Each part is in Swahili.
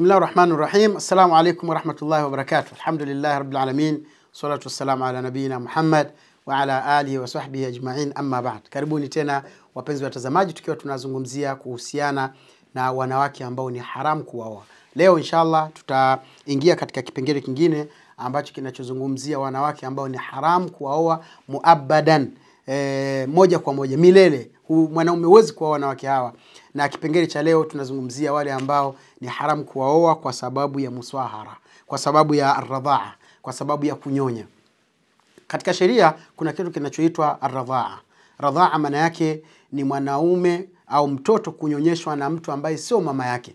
Bismillah rahmani rahim. Assalamu alaikum warahmatullahi wabarakatuh. Alhamdulillahi rabbil alamin, salatu wassalamu ala nabiina Muhammad wa ala alihi wa sahbihi ajmain, amma ba'd. Karibuni tena wapenzi watazamaji, tukiwa tunazungumzia kuhusiana na wanawake ambao ni haramu kuwaoa. Leo inshallah tutaingia katika kipengele kingine ambacho kinachozungumzia wanawake ambao ni haramu kuwaoa muabadan e, moja kwa moja milele. Mwanaume huwezi kuoa wanawake hawa, na kipengele cha leo tunazungumzia wale ambao ni haramu kuwaoa kwa sababu ya muswahara, kwa sababu ya radhaa, kwa sababu ya kunyonya. Katika sheria kuna kitu kinachoitwa radhaa. Radhaa maana yake ni mwanaume au mtoto kunyonyeshwa na mtu ambaye sio mama yake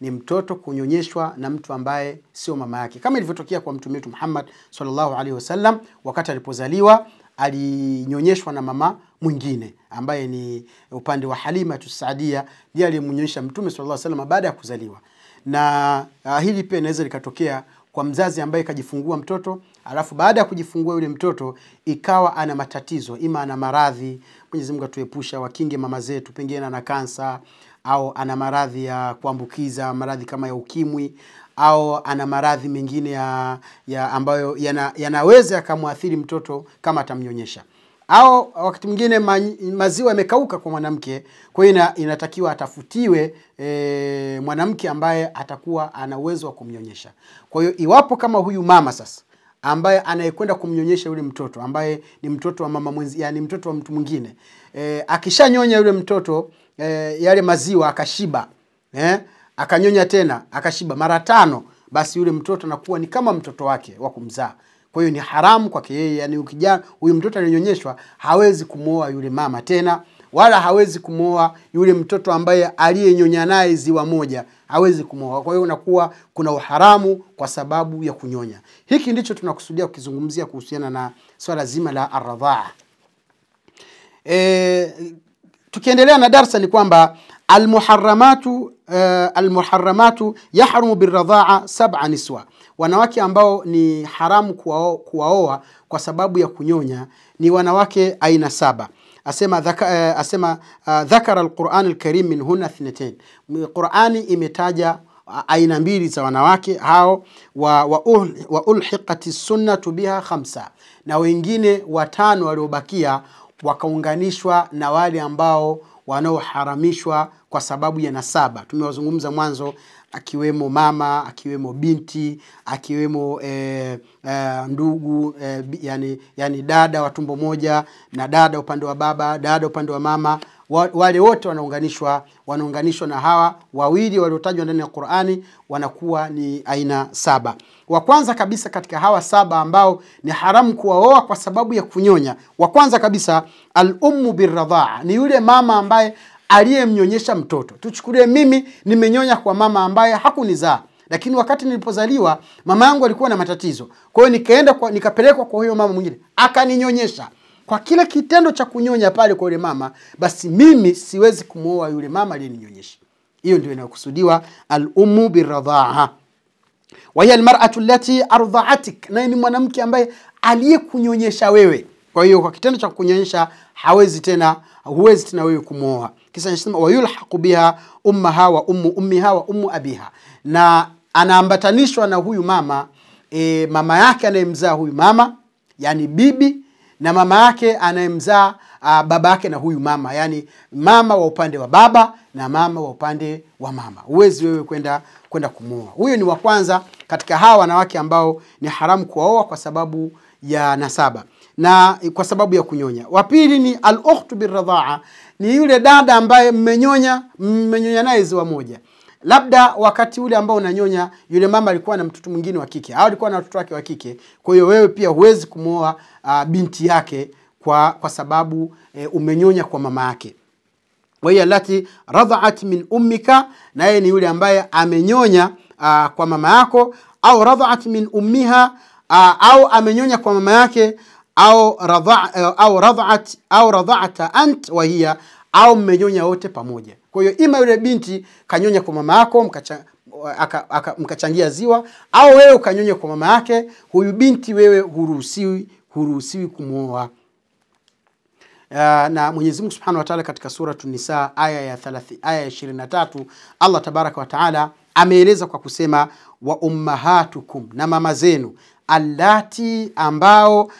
ni mtoto kunyonyeshwa na mtu ambaye sio mama yake, kama ilivyotokea kwa mtume wetu Muhammad sallallahu alaihi wasallam wakati alipozaliwa alinyonyeshwa na mama mwingine ambaye ni upande wa Halima Tusadia, ndiye aliyemnyonyesha Mtume sallallahu alaihi wasallam baada ya kuzaliwa. Na uh, hili pia inaweza likatokea kwa mzazi ambaye kajifungua mtoto alafu baada ya kujifungua yule mtoto ikawa ana matatizo, ima ana maradhi. Mwenyezi Mungu atuepusha, wakinge mama zetu, pengine ana kansa au ana maradhi ya kuambukiza, maradhi kama ya ukimwi au ana maradhi mengine ya, ya ambayo yana, yanaweza yakamwathiri mtoto kama atamnyonyesha au wakati mwingine ma, maziwa yamekauka kwa mwanamke, kwa hiyo inatakiwa atafutiwe e, mwanamke ambaye atakuwa ana uwezo wa kumnyonyesha. Kwa hiyo iwapo kama huyu mama sasa ambaye anayekwenda kumnyonyesha yule mtoto ambaye ni mtoto wa mama mwenzi, yani mtoto wa mtu mwingine e, akishanyonya yule mtoto e, yale maziwa akashiba eh, akanyonya tena akashiba mara tano, basi yule mtoto anakuwa ni kama mtoto wake wa kumzaa. Kwa hiyo ni haramu kwake yeye, yani ukijana huyu mtoto alionyeshwa hawezi kumwoa yule mama tena, wala hawezi kumwoa yule mtoto ambaye aliyenyonya naye ziwa moja, hawezi kumwoa. Kwa hiyo unakuwa kuna uharamu kwa sababu ya kunyonya. Hiki ndicho tunakusudia kukizungumzia kuhusiana na swala zima la aradhaa. E, eh, tukiendelea na darsa ni kwamba almuharamatu uh, eh, almuharamatu yahrumu biradhaa sab'a niswa, wanawake ambao ni haramu kuwaoa kwa sababu ya kunyonya ni wanawake aina saba asema dhaka, uh, asema uh, dhakara alquran alkarim minhunna thnatain, Qurani imetaja aina mbili za wanawake hao wa, wa, ul, wa ulhiqati sunnatu biha khamsa, na wengine watano waliobakia wakaunganishwa na wale ambao wanaoharamishwa kwa sababu ya nasaba. Tumewazungumza mwanzo, akiwemo mama, akiwemo binti, akiwemo e, e, ndugu e, yani, yani dada wa tumbo moja na dada upande wa baba, dada upande wa mama wale wote wanaunganishwa wanaunganishwa na hawa wawili waliotajwa ndani ya Qur'ani wanakuwa ni aina saba wa kwanza kabisa katika hawa saba ambao ni haramu kuwaoa kwa sababu ya kunyonya, wa kwanza kabisa al-ummu birradhaa, ni yule mama ambaye aliyemnyonyesha mtoto. Tuchukulie mimi nimenyonya kwa mama ambaye hakunizaa lakini wakati nilipozaliwa mama yangu alikuwa na matatizo, kwa hiyo nikaenda kwa, nikapelekwa kwa huyo mama mwingine akaninyonyesha. Kwa kile kitendo cha kunyonya pale kwa yule mama, basi mimi siwezi kumwoa yule mama aliyeninyonyesha. Hiyo ndio inayokusudiwa al-ummu birradhaa wa hiya almar'atu allati ardha'atik, naye ni mwanamke ambaye aliyekunyonyesha wewe. Kwa hiyo kwa kitendo cha kunyonyesha hawezi tena, huwezi tena wewe kumwoa. Kisa anasema wa yulhaqu biha ummaha wa ummu ummiha wa ummu abiha, na anaambatanishwa na huyu mama e, mama yake anayemzaa huyu mama yani bibi na mama yake anayemzaa uh, baba yake na huyu mama yani mama wa upande wa baba na mama wa upande wa mama. Huwezi wewe kwenda kwenda kumwoa. Huyo ni wa kwanza katika hawa wanawake ambao ni haramu kuwaoa kwa sababu ya nasaba na kwa sababu ya kunyonya. Wa pili ni al-ukhtu birradhaa, ni yule dada ambaye mmenyonya mmenyonya naye ziwa moja labda wakati ule ambao unanyonya yule mama alikuwa na mtoto mwingine wa kike au alikuwa na watoto wake wa kike kwa hiyo wewe pia huwezi kumwoa uh, ah, binti yake kwa, kwa sababu e, umenyonya kwa mama yake wahiya lati radhaat min ummika, naye ni yule ambaye amenyonya uh, kwa mama yako, au radhaat min ummiha uh, au amenyonya kwa mama yake, au radha, eh, au au radhaata ant wahiya, au mmenyonya wote pamoja. Kwa hiyo ima yule binti kanyonya kwa mama yako mkacha, aka, aka, mkachangia ziwa, au wewe ukanyonya kwa mama yake. Huyu binti wewe huruhusiwi huruhusiwi kumwoa. Eh, na Mwenyezi Mungu Subhanahu wa Ta'ala katika sura Tunisa aya ya 30 aya ya 23 Allah Tabaraka wa Ta'ala ameeleza kwa kusema wa ummahatukum, na mama zenu allati ambao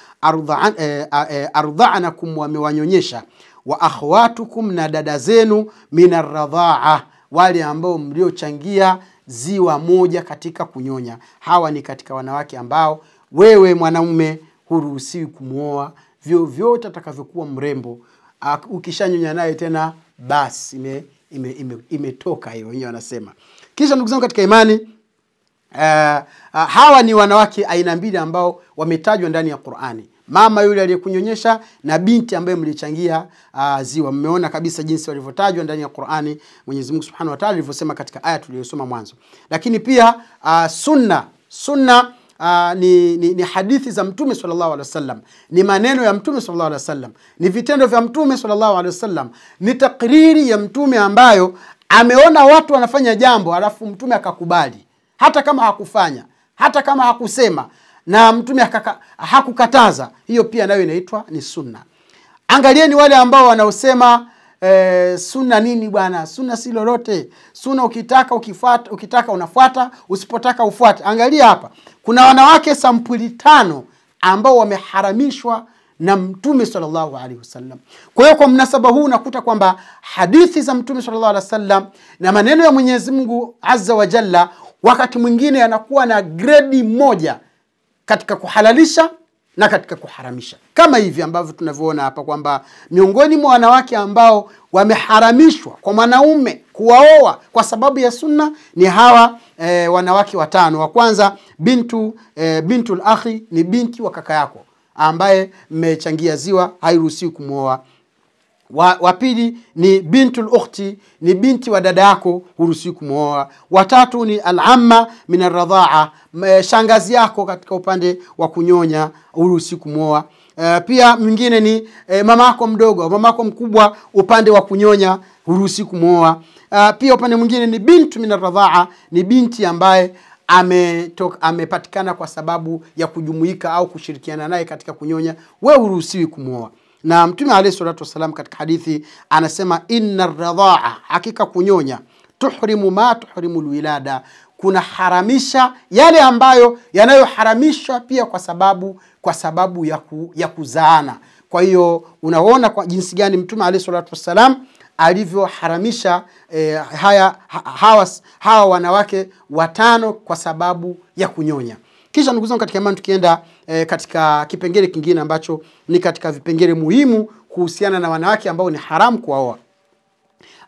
ardha'anakum eh, eh, wamewanyonyesha wa akhwatukum, na dada zenu arradhaa wale ambao mliochangia ziwa moja katika kunyonya. Hawa ni katika wanawake ambao wewe mwanaume huruhusiwi kumwoa vyovyote atakavyokuwa mrembo. Ukishanyonya naye tena basi ime, ime, ime, imetoka hiyo wenyewe wanasema. Kisha ndugu zangu katika imani Uh, uh, hawa ni wanawake aina mbili ambao wametajwa ndani ya Qur'ani mama yule aliyekunyonyesha na binti ambaye mlichangia uh, ah, ziwa. Mmeona kabisa jinsi walivyotajwa ndani ya Qur'ani, Mwenyezi Mungu Subhanahu wa Ta'ala alivyosema katika aya tuliyosoma mwanzo. Lakini pia uh, sunna sunna uh, ni, ni, ni hadithi za mtume sallallahu alaihi wasallam, ni maneno ya mtume sallallahu alaihi wasallam, ni vitendo vya mtume sallallahu alaihi wasallam, ni takriri ya mtume ambayo ameona watu wanafanya jambo alafu mtume akakubali, hata kama hakufanya, hata kama hakusema na mtume hakukataza, hiyo pia nayo inaitwa ni sunna. Angalieni wale ambao wanaosema Eh, suna nini bwana? Suna si lolote. Suna ukitaka ukifuata, ukitaka unafuata, usipotaka ufuate. Angalia hapa, kuna wanawake sampuli tano ambao wameharamishwa na mtume sallallahu alaihi wasallam. Kwa hiyo kwa mnasaba huu unakuta kwamba hadithi za mtume sallallahu alaihi wasallam na maneno ya Mwenyezi Mungu azza wa jalla wakati mwingine yanakuwa na gredi moja katika kuhalalisha na katika kuharamisha, kama hivi ambavyo tunavyoona hapa kwamba miongoni mwa wanawake ambao wameharamishwa kwa mwanaume kuwaoa kwa sababu ya sunna ni hawa e, wanawake watano. Wa kwanza bintu e, bintul akhi, ni binti wa kaka yako ambaye mmechangia ziwa, hairuhusiwi kumwoa wa, wa pili ni bintul ukhti ni binti wa dada yako huruhusiwi kumwoa watatu ni alamma min arradhaa shangazi yako katika upande wa kunyonya huruhusiwi kumwoa Uh, eh, pia mwingine ni eh, mama yako mdogo yako mkubwa upande wa kunyonya huruhusi kumwoa uh, eh, pia upande mwingine ni bintu min minaradhaa ni binti ambaye ametoka amepatikana kwa sababu ya kujumuika au kushirikiana naye katika kunyonya we huruhusiwi kumwoa na mtume alayhi salatu wassalam katika hadithi anasema inna radhaa hakika kunyonya tuhrimu ma tuhrimu lwilada kunaharamisha yale ambayo yanayoharamishwa pia kwa sababu kwa sababu ya, ku, ya kuzaana kwa hiyo unaona kwa jinsi gani mtume alayhi salatu wassalam alivyoharamisha eh, haya hawa, hawa wanawake watano kwa sababu ya kunyonya kisha ndugu zangu katika imani tukienda e, katika kipengele kingine ambacho ni katika vipengele muhimu kuhusiana na wanawake ambao ni haramu kuwaoa.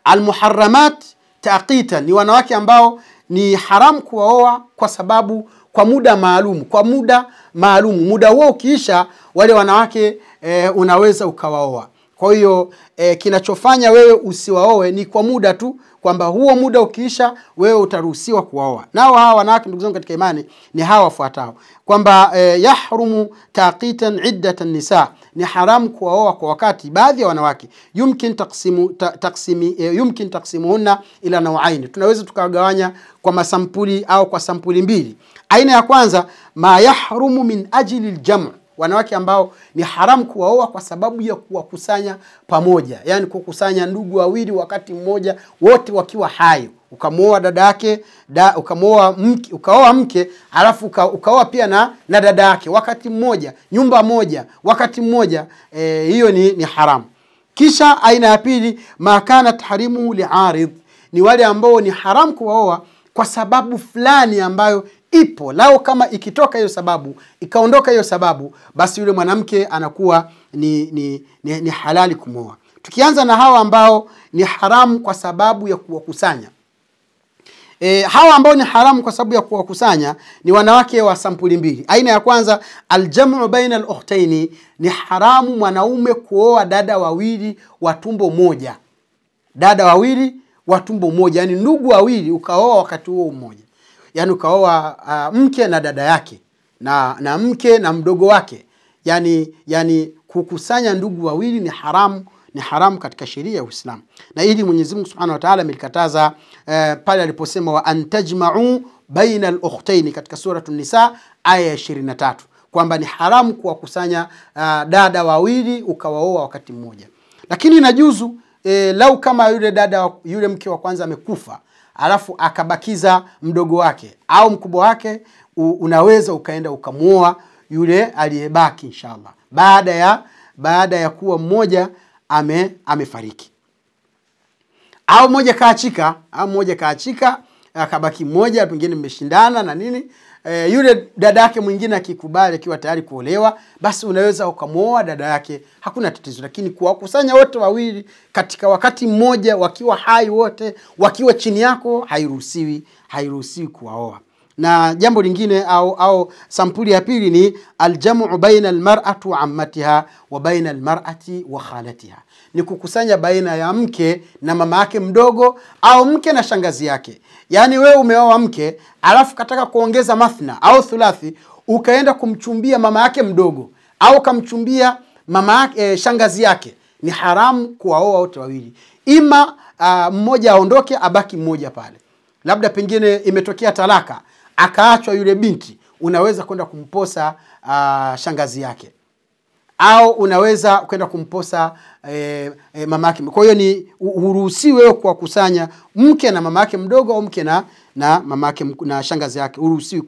Almuharramat taqita ni wanawake ambao ni haramu kuwaoa kwa sababu kwa muda maalum, kwa muda maalum, muda huo ukiisha, wale wanawake e, unaweza ukawaoa kwa hiyo e, kinachofanya wewe usiwaoe ni kwa muda tu, kwamba huo muda ukiisha, wewe utaruhusiwa kuwaoa. Nao hawa wanawake, ndugu zangu katika imani, ni hawa wafuatao kwamba e, yahrumu taqitan iddatan nisa, ni haramu kuwaoa kwa wakati baadhi ya wanawake. Yumkin taksimu, ta, taksimi, e, eh, yumkin taksimuhunna ila nawaini, tunaweza tukawagawanya kwa masampuli au kwa sampuli mbili. Aina ya kwanza ma yahrumu min ajli ljamu wanawake ambao ni haramu kuwaoa kwa sababu ya kuwakusanya pamoja, yaani kukusanya ndugu wawili wakati mmoja wote wakiwa hai, ukamwoa dada yake da, ukamwoa mke, ukaoa mke alafu uka, ukaoa pia na, na dada yake wakati mmoja, nyumba moja wakati mmoja, e, hiyo ni, ni haramu. Kisha aina ya pili, makana tahrimu liaridh, ni wale ambao ni haramu kuwaoa kwa sababu fulani ambayo ipo, lao kama ikitoka hiyo sababu, ikaondoka hiyo sababu, basi yule mwanamke anakuwa ni, ni, ni, ni halali kumwoa. Tukianza na hawa ambao ni haramu kwa sababu ya kuwakusanya E, hawa ambao ni haramu kwa sababu ya kuwakusanya ni wanawake wa sampuli mbili. Aina ya kwanza, aljamu baina al ni haramu mwanaume kuoa dada wawili wa tumbo moja, dada wawili wa tumbo moja, yani ndugu wawili ukaoa wakati huo mmoja yani ukaoa uh, mke na dada yake na, na mke na mdogo wake yani, yani kukusanya ndugu wawili ni haramu ni haramu katika sheria ya Uislamu, na ili Mwenyezi Mungu Subhanahu wa Ta'ala amelikataza uh, pale aliposema wa antajma'u baina al-ukhtaini katika suratu Nisa aya ya 23 kwamba ni haramu kuwakusanya uh, dada wawili ukawaoa wakati mmoja, lakini inajuzu E, lau kama yule dada yule mke wa kwanza amekufa alafu akabakiza mdogo wake au mkubwa wake, unaweza ukaenda ukamwoa yule aliyebaki inshallah, baada ya baada ya kuwa mmoja ame amefariki au mmoja kaachika au mmoja kaachika akabaki mmoja, pengine mmeshindana na nini, e, yule dada yake mwingine akikubali akiwa tayari kuolewa, basi unaweza ukamwoa dada yake, hakuna tatizo. Lakini kuwakusanya wote wawili katika wakati mmoja, wakiwa hai wote, wakiwa chini yako, hairuhusiwi, hairuhusiwi kuwaoa na jambo lingine au, au sampuli ya pili ni aljamu baina almar'ati wa ammatiha wa baina almar'ati wa khalatiha, ni kukusanya baina ya mke na mama yake mdogo au mke na shangazi yake. Yaani wewe umeoa mke alafu kataka kuongeza mathna au thulathi, ukaenda kumchumbia mama yake mdogo au kamchumbia mama yake, eh, shangazi yake, ni haramu kuwaoa wote wawili, ima uh, mmoja aondoke abaki mmoja pale, labda pengine imetokea talaka akaachwa yule binti, unaweza kwenda kumposa uh, shangazi yake au unaweza kwenda kumposa eh, e, mamake. Kwa hiyo ni uruhusi wewe kuwakusanya mke na mamake mdogo au mke na, na mamake na shangazi yake, uruhusiwi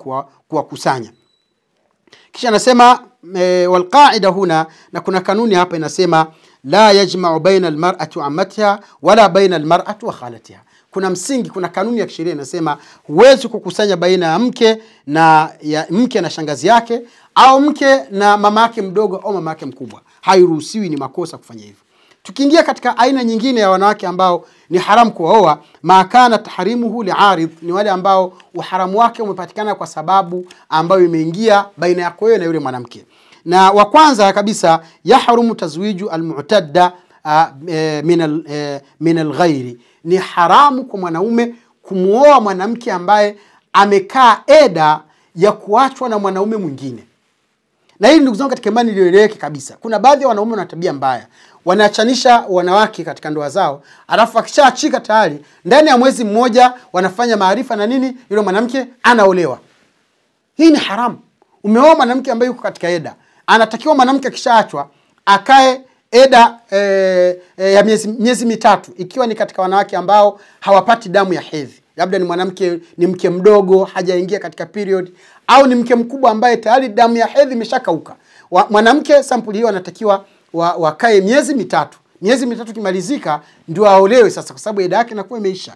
kuwakusanya. Kisha anasema eh, walqaida huna, na kuna kanuni hapa inasema la yajmau baina almar'ati wa wala baina almar'ati wa khalatiha. Kuna msingi, kuna kanuni ya kisheria inasema huwezi kukusanya baina ya mke na ya mke na shangazi yake au mke na mama yake mdogo au mama yake mkubwa. Hairuhusiwi, ni makosa kufanya hivyo. Tukiingia katika aina nyingine ya wanawake ambao ni haramu kuwaoa, makana tahrimuhu liaridh, ni wale ambao uharamu wake umepatikana kwa sababu ambayo imeingia baina yako wewe na yule mwanamke na wa kwanza kabisa yahrumu tazwiju almutadda e, min alghairi eh, e, ni haramu kwa mwanaume kumwoa mwanamke ambaye amekaa eda ya kuachwa na mwanaume mwingine na hili ndugu zangu katika imani iliyoeleweke kabisa kuna baadhi ya wanaume wana tabia mbaya wanaachanisha wanawake katika ndoa zao alafu akishaachika tayari ndani ya mwezi mmoja wanafanya maarifa na nini yule mwanamke anaolewa hii ni haramu umeoa mwanamke ambaye yuko katika eda anatakiwa mwanamke akishaachwa akae eda e, e, ya miezi, miezi mitatu ikiwa ni katika wanawake ambao hawapati damu ya hedhi labda ni mwanamke ni mke mdogo hajaingia katika period au ni mke mkubwa ambaye tayari damu ya hedhi imeshakauka mwanamke sampuli hiyo anatakiwa wa, wakae miezi mitatu miezi mitatu kimalizika ndio aolewe sasa kwa sababu eda yake inakuwa imeisha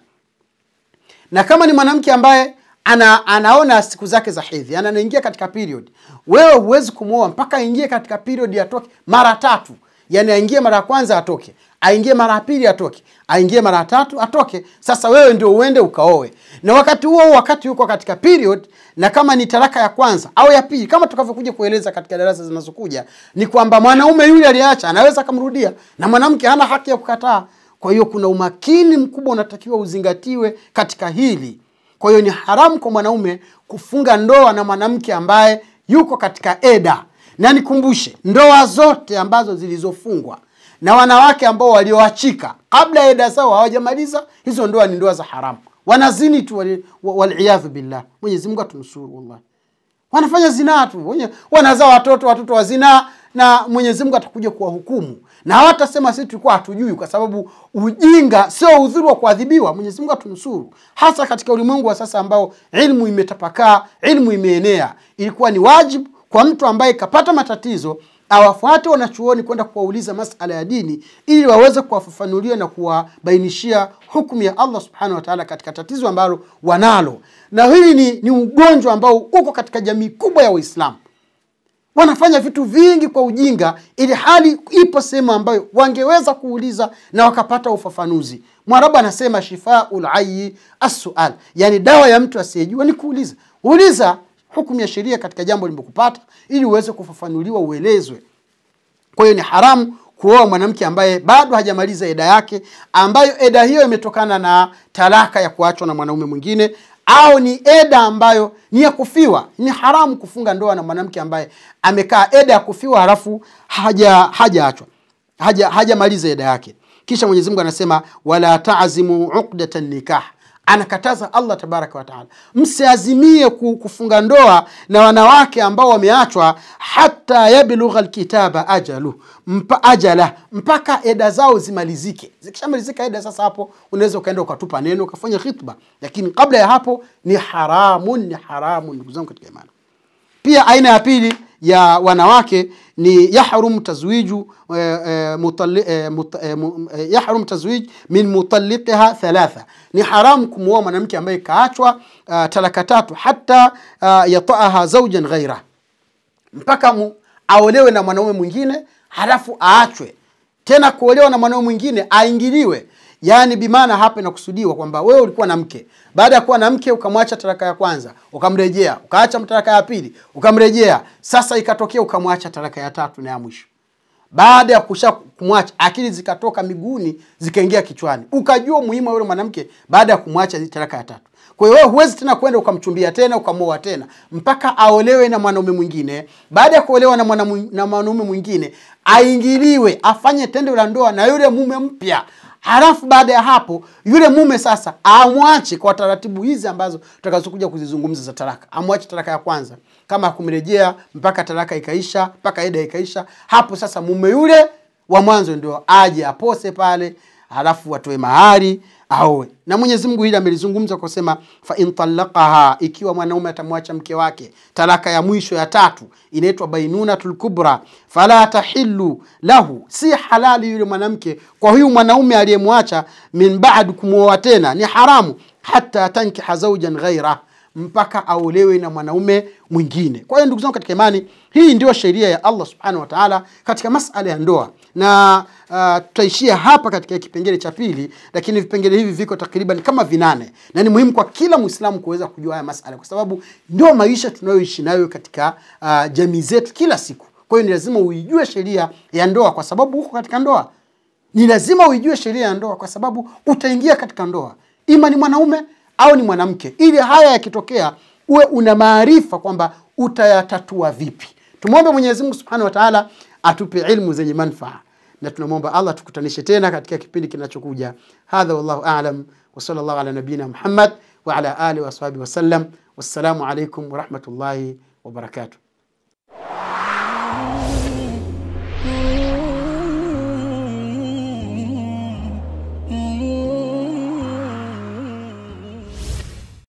na kama ni mwanamke ambaye ana, anaona siku zake za hedhi, anaingia katika period. Wewe huwezi kumwoa mpaka aingie katika period atoke mara tatu, yani aingie mara ya kwanza atoke, aingie mara ya pili atoke, aingie mara ya tatu atoke. Sasa wewe ndio uende ukaoe, na wakati huo wakati yuko katika period, na kama ni taraka ya kwanza au ya pili, kama tukavyokuja kueleza katika darasa zinazokuja, ni kwamba mwanaume yule aliacha anaweza akamrudia, na mwanamke hana haki ya kukataa. Kwa hiyo kuna umakini mkubwa unatakiwa uzingatiwe katika hili. Kwa hiyo ni haramu kwa mwanaume kufunga ndoa na mwanamke ambaye yuko katika eda. Na nikumbushe, ndoa zote ambazo zilizofungwa na wanawake ambao walioachika kabla eda zao hawajamaliza, hizo ndoa ni ndoa za haramu, wanazini tu, waliyadhu billah. Mwenyezi Mungu atunusuru, wallahi, wanafanya zinaa tu, wanazaa watoto, watoto wa zinaa na Mwenyezi Mungu atakuja kuwahukumu, na hawatasema sisi tulikuwa hatujui, kwa sababu ujinga sio udhuru wa kuadhibiwa. Mwenyezi Mungu atunusuru, hasa katika ulimwengu wa sasa ambao ilmu imetapakaa, ilmu imeenea. Ilikuwa ni wajibu kwa mtu ambaye kapata matatizo awafuate wanachuoni kwenda kuwauliza masala ya dini ili waweze kuwafafanulia na kuwabainishia hukumu ya Allah subhanahu wa taala katika tatizo ambalo wanalo, na hili ni, ni ugonjwa ambao uko katika jamii kubwa ya Waislamu wanafanya vitu vingi kwa ujinga, ili hali ipo sehemu ambayo wangeweza kuuliza na wakapata ufafanuzi. Mwarabu anasema shifaul ayi assual, yani dawa ya mtu asiyejua ni kuuliza. Uliza hukumu ya sheria katika jambo limekupata, ili uweze kufafanuliwa, uelezwe. Kwa hiyo ni haramu kuoa mwanamke ambaye bado hajamaliza eda yake, ambayo eda hiyo imetokana na talaka ya kuachwa na mwanaume mwingine, au ni eda ambayo ni ya kufiwa. Ni haramu kufunga ndoa na mwanamke ambaye amekaa eda ya kufiwa halafu haja hajaachwa haja hajamaliza haja eda yake. Kisha Mwenyezi Mungu anasema wala tazimu uqdatan nikah, anakataza Allah tabaraka wataala, msiazimie kufunga ndoa na wanawake ambao wameachwa, hata yablugha lkitaba ajalu mpa, ajala mpaka eda zao zimalizike. Zikishamalizika eda, sasa hapo unaweza ukaenda ukatupa neno ukafanya khitba, lakini kabla ya hapo ni haramun, ni haramun ndugu zangu katika imani. Pia aina ya pili ya wanawake ni yahrum tazwiju eh, eh, eh, mut, yahrum tazwij min mutalliqiha thalatha, ni haramu kumuoa mwanamke ambaye kaachwa uh, talaka tatu, hata uh, ah, yataaha zaujan ghaira, mpaka mu, aolewe na mwanaume mwingine halafu aachwe tena kuolewa na mwanaume mwingine aingiliwe yaani bimana hapa inakusudiwa kwamba wewe ulikuwa na mke baada ya kuwa na mke ukamwacha taraka ya kwanza ukamrejea ukaacha taraka ya pili ukamrejea sasa ikatokea ukamwacha taraka ya tatu na ya mwisho baada ya kusha kumwacha akili zikatoka miguuni zikaingia kichwani ukajua muhimu wa yule mwanamke baada ya kumwacha taraka ya tatu kwa hiyo wewe huwezi tena kwenda ukamchumbia tena ukamoa tena mpaka aolewe na mwanaume mwingine. Baada ya kuolewa na mwanaume mwingine, aingiliwe afanye tendo la ndoa na yule mume mpya halafu baada ya hapo yule mume sasa amwache kwa taratibu hizi ambazo tutakazokuja kuzizungumza za talaka, amwache talaka ya kwanza kama kumrejea mpaka talaka ikaisha, mpaka eda ikaisha. Hapo sasa mume yule wa mwanzo ndio aje apose pale, halafu watoe mahari aoe. Na Mwenyezi Mungu hili amelizungumza kwa kusema fa in talaqaha, ikiwa mwanaume atamwacha mke wake, talaka ya mwisho ya tatu inaitwa bainunatul kubra, fala tahillu lahu, si halali yule mwanamke kwa huyu mwanaume aliyemwacha, min baad, kumwoa tena ni haramu, hata tankiha zaujan ghaira mpaka aolewe na mwanaume mwingine. Kwa hiyo ndugu zangu katika imani, hii ndio sheria ya Allah subhanahu wa ta'ala katika masala ya ndoa na uh, tutaishia hapa katika kipengele cha pili, lakini vipengele hivi viko takriban kama vinane na ni muhimu kwa kila Muislamu kuweza kujua haya masala, kwa sababu ndio maisha tunayoishi nayo katika uh, jamii zetu kila siku. Kwa hiyo ni lazima uijue sheria ya ndoa, kwa sababu uko katika ndoa ni lazima uijue sheria ya ndoa, kwa sababu utaingia katika ndoa, ima ni mwanaume au ni mwanamke, ili haya yakitokea uwe una maarifa kwamba utayatatua vipi. Tumwombe Mwenyezi Mungu Subhanahu wa Ta'ala atupe ilmu zenye manufaa na tunamwomba Allah tukutanishe tena katika kipindi kinachokuja. Hadha wallahu a'lam wa sallallahu ala nabina Muhammad wa ala alihi wa wasallam. Wassalamu alaikum wa rahmatullahi wa barakatuh.